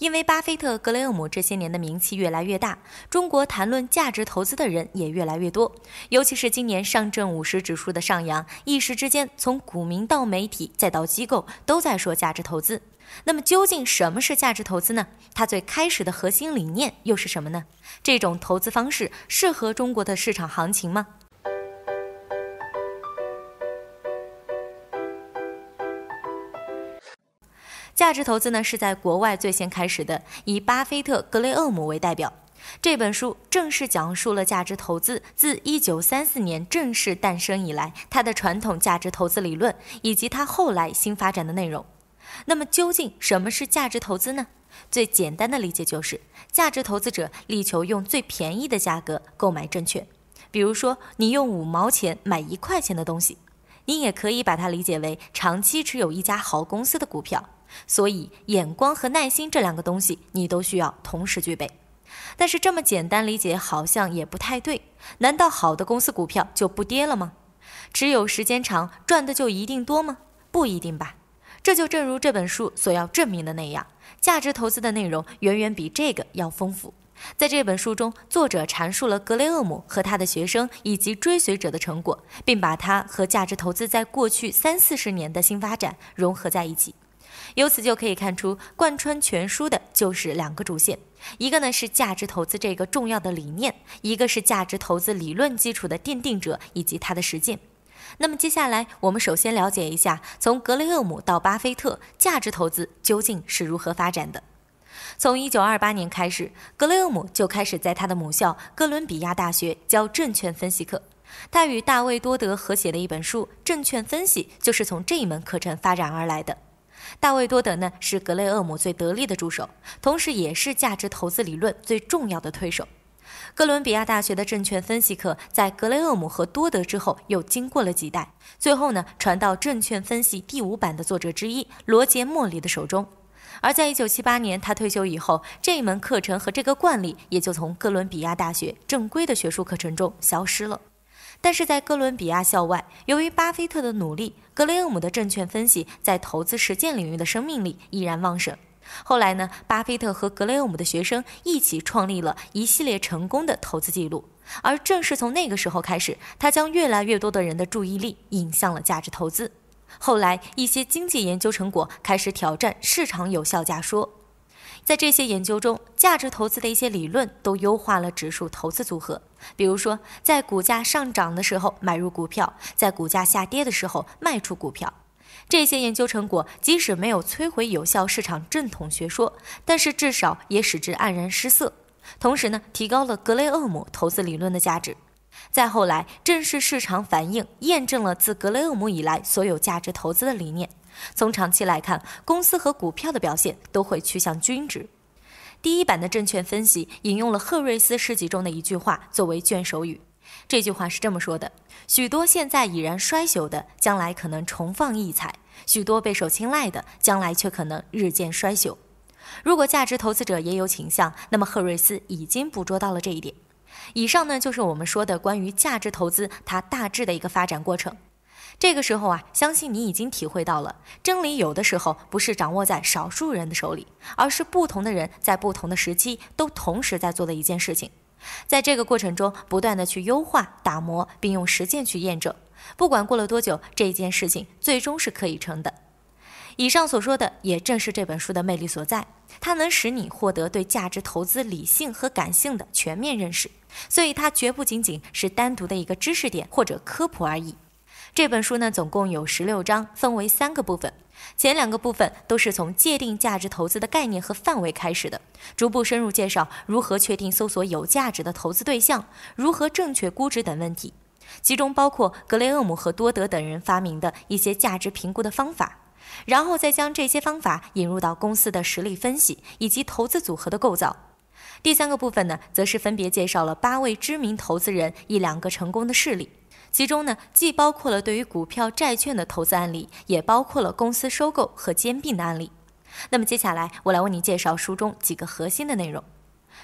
因为巴菲特、格雷厄姆这些年的名气越来越大，中国谈论价值投资的人也越来越多。尤其是今年上证五十指数的上扬，一时之间，从股民到媒体再到机构，都在说价值投资。那么，究竟什么是价值投资呢？它最开始的核心理念又是什么呢？这种投资方式适合中国的市场行情吗？价值投资呢，是在国外最先开始的，以巴菲特、格雷厄姆为代表。这本书正是讲述了价值投资自1934年正式诞生以来，它的传统价值投资理论以及它后来新发展的内容。那么，究竟什么是价值投资呢？最简单的理解就是，价值投资者力求用最便宜的价格购买证券，比如说，你用五毛钱买一块钱的东西。你也可以把它理解为长期持有一家好公司的股票，所以眼光和耐心这两个东西你都需要同时具备。但是这么简单理解好像也不太对，难道好的公司股票就不跌了吗？持有时间长赚的就一定多吗？不一定吧。这就正如这本书所要证明的那样，价值投资的内容远远比这个要丰富。在这本书中，作者阐述了格雷厄姆和他的学生以及追随者的成果，并把它和价值投资在过去三四十年的新发展融合在一起。由此就可以看出，贯穿全书的就是两个主线：一个呢是价值投资这个重要的理念，一个是价值投资理论基础的奠定者以及他的实践。那么接下来，我们首先了解一下，从格雷厄姆到巴菲特，价值投资究竟是如何发展的。从一九二八年开始，格雷厄姆就开始在他的母校哥伦比亚大学教证券分析课。他与大卫多德合写的一本书《证券分析》就是从这一门课程发展而来的。大卫多德呢是格雷厄姆最得力的助手，同时也是价值投资理论最重要的推手。哥伦比亚大学的证券分析课在格雷厄姆和多德之后又经过了几代，最后呢传到《证券分析》第五版的作者之一罗杰莫里的手中。而在一九七八年，他退休以后，这一门课程和这个惯例也就从哥伦比亚大学正规的学术课程中消失了。但是在哥伦比亚校外，由于巴菲特的努力，格雷厄姆的证券分析在投资实践领域的生命力依然旺盛。后来呢，巴菲特和格雷厄姆的学生一起创立了一系列成功的投资记录，而正是从那个时候开始，他将越来越多的人的注意力引向了价值投资。后来，一些经济研究成果开始挑战市场有效假说。在这些研究中，价值投资的一些理论都优化了指数投资组合，比如说，在股价上涨的时候买入股票，在股价下跌的时候卖出股票。这些研究成果即使没有摧毁有效市场正统学说，但是至少也使之黯然失色。同时呢，提高了格雷厄姆投资理论的价值。再后来，正是市场反应验证了自格雷厄姆以来所有价值投资的理念。从长期来看，公司和股票的表现都会趋向均值。第一版的证券分析引用了赫瑞斯诗集中的一句话作为卷首语，这句话是这么说的：“许多现在已然衰朽的，将来可能重放异彩；许多备受青睐的，将来却可能日渐衰朽。”如果价值投资者也有倾向，那么赫瑞斯已经捕捉到了这一点。以上呢就是我们说的关于价值投资它大致的一个发展过程。这个时候啊，相信你已经体会到了，真理有的时候不是掌握在少数人的手里，而是不同的人在不同的时期都同时在做的一件事情。在这个过程中，不断的去优化、打磨，并用实践去验证。不管过了多久，这件事情最终是可以成的。以上所说的，也正是这本书的魅力所在，它能使你获得对价值投资理性和感性的全面认识。所以它绝不仅仅是单独的一个知识点或者科普而已。这本书呢，总共有十六章，分为三个部分。前两个部分都是从界定价值投资的概念和范围开始的，逐步深入介绍如何确定搜索有价值的投资对象、如何正确估值等问题，其中包括格雷厄姆和多德等人发明的一些价值评估的方法，然后再将这些方法引入到公司的实力分析以及投资组合的构造。第三个部分呢，则是分别介绍了八位知名投资人一两个成功的事例，其中呢，既包括了对于股票、债券的投资案例，也包括了公司收购和兼并的案例。那么接下来，我来为你介绍书中几个核心的内容。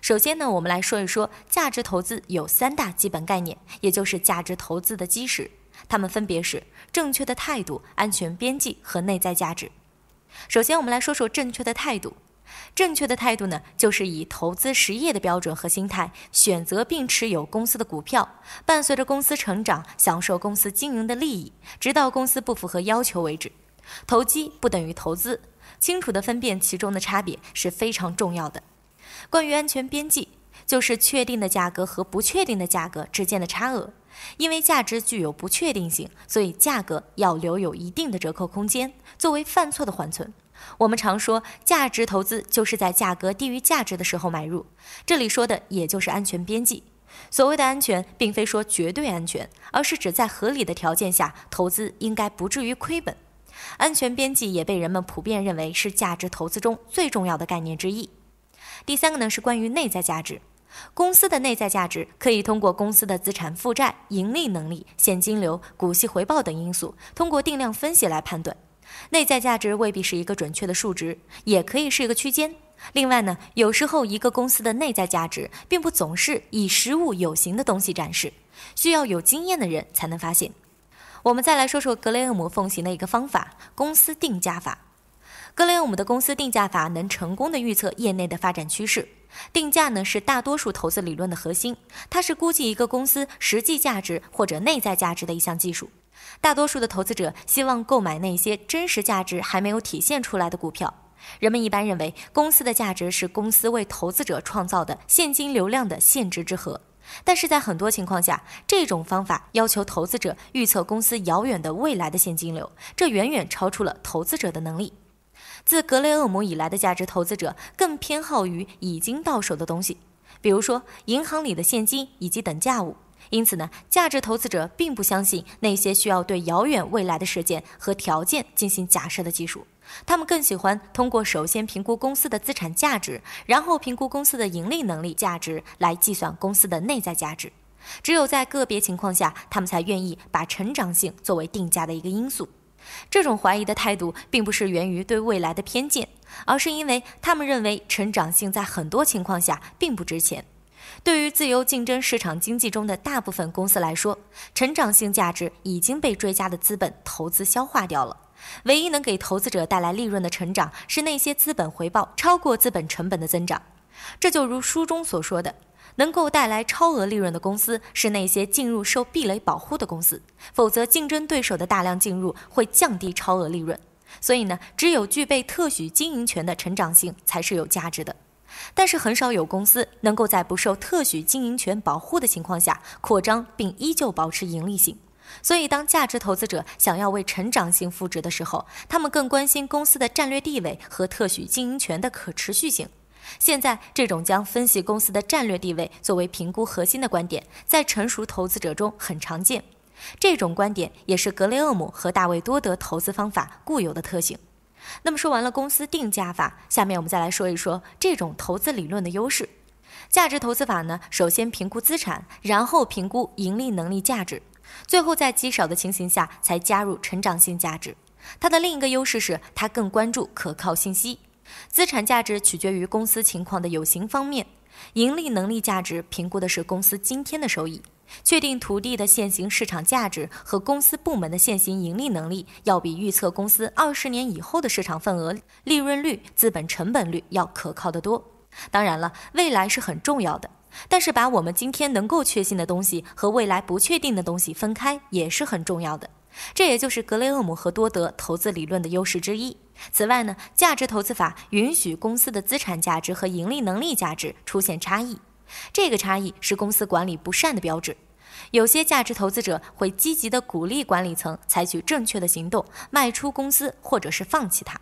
首先呢，我们来说一说价值投资有三大基本概念，也就是价值投资的基石，它们分别是正确的态度、安全边际和内在价值。首先，我们来说说正确的态度。正确的态度呢，就是以投资实业的标准和心态选择并持有公司的股票，伴随着公司成长，享受公司经营的利益，直到公司不符合要求为止。投机不等于投资，清楚地分辨其中的差别是非常重要的。关于安全边际，就是确定的价格和不确定的价格之间的差额。因为价值具有不确定性，所以价格要留有一定的折扣空间，作为犯错的缓存。我们常说价值投资就是在价格低于价值的时候买入，这里说的也就是安全边际。所谓的安全，并非说绝对安全，而是指在合理的条件下，投资应该不至于亏本。安全边际也被人们普遍认为是价值投资中最重要的概念之一。第三个呢是关于内在价值，公司的内在价值可以通过公司的资产负债、盈利能力、现金流、股息回报等因素，通过定量分析来判断。内在价值未必是一个准确的数值，也可以是一个区间。另外呢，有时候一个公司的内在价值并不总是以实物有形的东西展示，需要有经验的人才能发现。我们再来说说格雷厄姆奉行的一个方法——公司定价法。格雷厄姆的公司定价法能成功的预测业内的发展趋势。定价呢是大多数投资理论的核心，它是估计一个公司实际价值或者内在价值的一项技术。大多数的投资者希望购买那些真实价值还没有体现出来的股票。人们一般认为，公司的价值是公司为投资者创造的现金流量的现值之和。但是在很多情况下，这种方法要求投资者预测公司遥远的未来的现金流，这远远超出了投资者的能力。自格雷厄姆以来的价值投资者更偏好于已经到手的东西，比如说银行里的现金以及等价物。因此呢，价值投资者并不相信那些需要对遥远未来的事件和条件进行假设的技术，他们更喜欢通过首先评估公司的资产价值，然后评估公司的盈利能力价值来计算公司的内在价值。只有在个别情况下，他们才愿意把成长性作为定价的一个因素。这种怀疑的态度，并不是源于对未来的偏见，而是因为他们认为成长性在很多情况下并不值钱。对于自由竞争市场经济中的大部分公司来说，成长性价值已经被追加的资本投资消化掉了。唯一能给投资者带来利润的成长，是那些资本回报超过资本成本的增长。这就如书中所说的，能够带来超额利润的公司是那些进入受壁垒保护的公司，否则竞争对手的大量进入会降低超额利润。所以呢，只有具备特许经营权的成长性才是有价值的。但是很少有公司能够在不受特许经营权保护的情况下扩张，并依旧保持盈利性。所以，当价值投资者想要为成长性赋值的时候，他们更关心公司的战略地位和特许经营权的可持续性。现在，这种将分析公司的战略地位作为评估核心的观点，在成熟投资者中很常见。这种观点也是格雷厄姆和大卫多德投资方法固有的特性。那么说完了公司定价法，下面我们再来说一说这种投资理论的优势。价值投资法呢，首先评估资产，然后评估盈利能力价值，最后在极少的情形下才加入成长性价值。它的另一个优势是，它更关注可靠信息。资产价值取决于公司情况的有形方面，盈利能力价值评估的是公司今天的收益。确定土地的现行市场价值和公司部门的现行盈利能力，要比预测公司二十年以后的市场份额、利润率、资本成本率要可靠得多。当然了，未来是很重要的，但是把我们今天能够确信的东西和未来不确定的东西分开也是很重要的。这也就是格雷厄姆和多德投资理论的优势之一。此外呢，价值投资法允许公司的资产价值和盈利能力价值出现差异。这个差异是公司管理不善的标志。有些价值投资者会积极地鼓励管理层采取正确的行动，卖出公司或者是放弃它。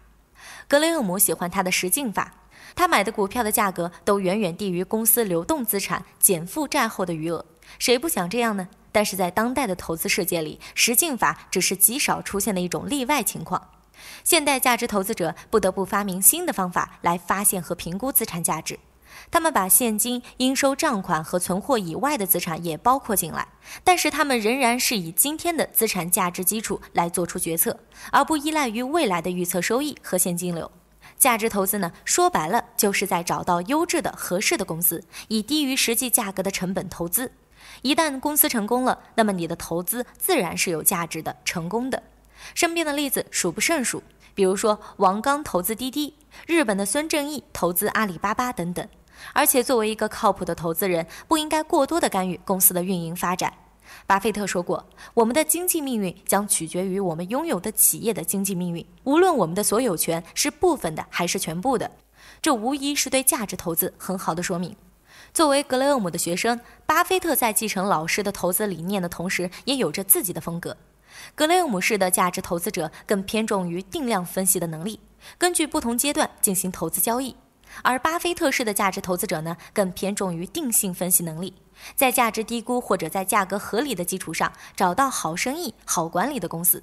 格雷厄姆喜欢他的实境法，他买的股票的价格都远远低于公司流动资产减负债后的余额。谁不想这样呢？但是在当代的投资世界里，实境法只是极少出现的一种例外情况。现代价值投资者不得不发明新的方法来发现和评估资产价值。他们把现金、应收账款和存货以外的资产也包括进来，但是他们仍然是以今天的资产价值基础来做出决策，而不依赖于未来的预测收益和现金流。价值投资呢，说白了就是在找到优质的、合适的公司，以低于实际价格的成本投资。一旦公司成功了，那么你的投资自然是有价值的、成功的。身边的例子数不胜数，比如说王刚投资滴滴，日本的孙正义投资阿里巴巴等等。而且，作为一个靠谱的投资人，不应该过多的干预公司的运营发展。巴菲特说过：“我们的经济命运将取决于我们拥有的企业的经济命运，无论我们的所有权是部分的还是全部的。”这无疑是对价值投资很好的说明。作为格雷厄姆的学生，巴菲特在继承老师的投资理念的同时，也有着自己的风格。格雷厄姆式的价值投资者更偏重于定量分析的能力，根据不同阶段进行投资交易。而巴菲特式的价值投资者呢，更偏重于定性分析能力，在价值低估或者在价格合理的基础上，找到好生意、好管理的公司。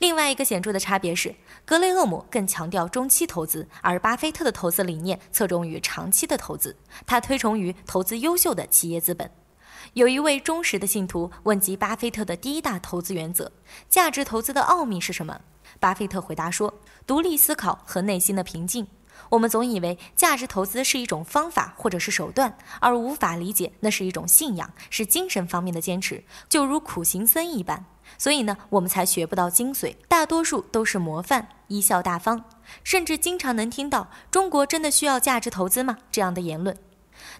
另外一个显著的差别是，格雷厄姆更强调中期投资，而巴菲特的投资理念侧重于长期的投资。他推崇于投资优秀的企业资本。有一位忠实的信徒问及巴菲特的第一大投资原则，价值投资的奥秘是什么？巴菲特回答说：独立思考和内心的平静。我们总以为价值投资是一种方法或者是手段，而无法理解那是一种信仰，是精神方面的坚持，就如苦行僧一般。所以呢，我们才学不到精髓，大多数都是模范，贻笑大方，甚至经常能听到“中国真的需要价值投资吗？”这样的言论。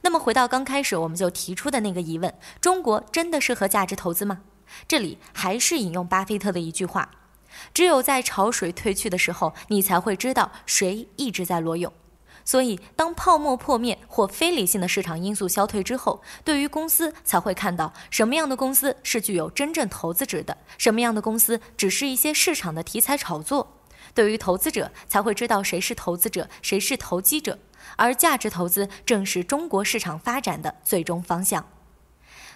那么回到刚开始我们就提出的那个疑问：中国真的适合价值投资吗？这里还是引用巴菲特的一句话。只有在潮水退去的时候，你才会知道谁一直在裸泳。所以，当泡沫破灭或非理性的市场因素消退之后，对于公司才会看到什么样的公司是具有真正投资值的，什么样的公司只是一些市场的题材炒作。对于投资者才会知道谁是投资者，谁是投机者。而价值投资正是中国市场发展的最终方向。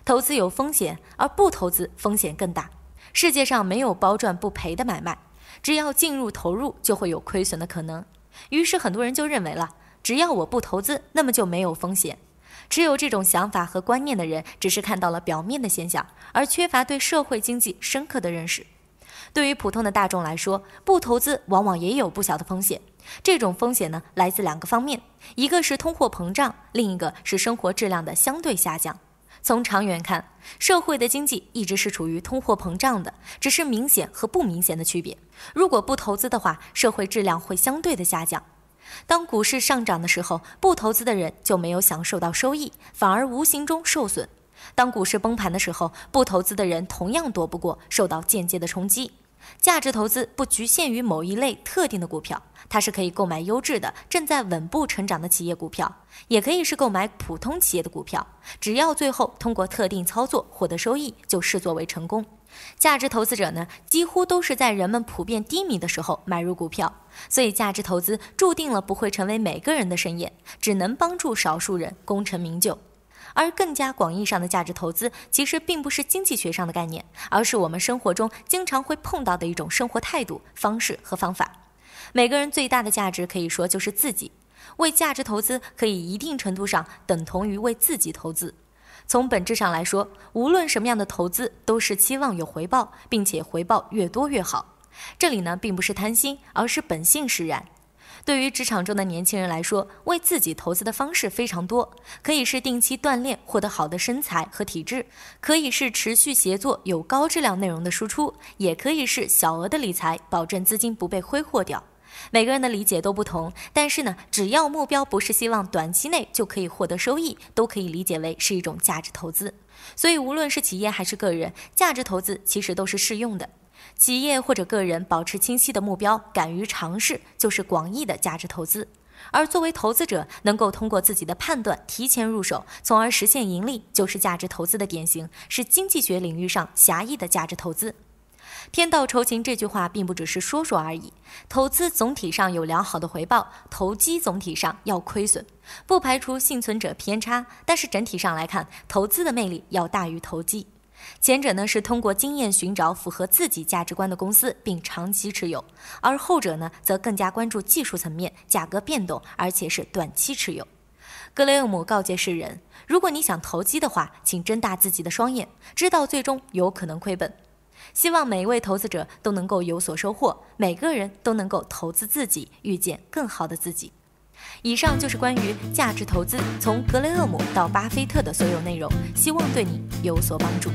投资有风险，而不投资风险更大。世界上没有包赚不赔的买卖，只要进入投入，就会有亏损的可能。于是很多人就认为，了只要我不投资，那么就没有风险。只有这种想法和观念的人，只是看到了表面的现象，而缺乏对社会经济深刻的认识。对于普通的大众来说，不投资往往也有不小的风险。这种风险呢，来自两个方面，一个是通货膨胀，另一个是生活质量的相对下降。从长远看，社会的经济一直是处于通货膨胀的，只是明显和不明显的区别。如果不投资的话，社会质量会相对的下降。当股市上涨的时候，不投资的人就没有享受到收益，反而无形中受损。当股市崩盘的时候，不投资的人同样躲不过受到间接的冲击。价值投资不局限于某一类特定的股票。它是可以购买优质的、正在稳步成长的企业股票，也可以是购买普通企业的股票，只要最后通过特定操作获得收益，就视作为成功。价值投资者呢，几乎都是在人们普遍低迷的时候买入股票，所以价值投资注定了不会成为每个人的盛宴，只能帮助少数人功成名就。而更加广义上的价值投资，其实并不是经济学上的概念，而是我们生活中经常会碰到的一种生活态度、方式和方法。每个人最大的价值可以说就是自己，为价值投资可以一定程度上等同于为自己投资。从本质上来说，无论什么样的投资都是期望有回报，并且回报越多越好。这里呢并不是贪心，而是本性使然。对于职场中的年轻人来说，为自己投资的方式非常多，可以是定期锻炼获得好的身材和体质，可以是持续协作有高质量内容的输出，也可以是小额的理财，保证资金不被挥霍掉。每个人的理解都不同，但是呢，只要目标不是希望短期内就可以获得收益，都可以理解为是一种价值投资。所以，无论是企业还是个人，价值投资其实都是适用的。企业或者个人保持清晰的目标，敢于尝试，就是广义的价值投资。而作为投资者，能够通过自己的判断提前入手，从而实现盈利，就是价值投资的典型，是经济学领域上狭义的价值投资。天道酬勤这句话并不只是说说而已。投资总体上有良好的回报，投机总体上要亏损。不排除幸存者偏差，但是整体上来看，投资的魅力要大于投机。前者呢是通过经验寻找符合自己价值观的公司，并长期持有；而后者呢则更加关注技术层面、价格变动，而且是短期持有。格雷厄姆告诫世人：如果你想投机的话，请睁大自己的双眼，知道最终有可能亏本。希望每一位投资者都能够有所收获，每个人都能够投资自己，遇见更好的自己。以上就是关于价值投资从格雷厄姆到巴菲特的所有内容，希望对你有所帮助。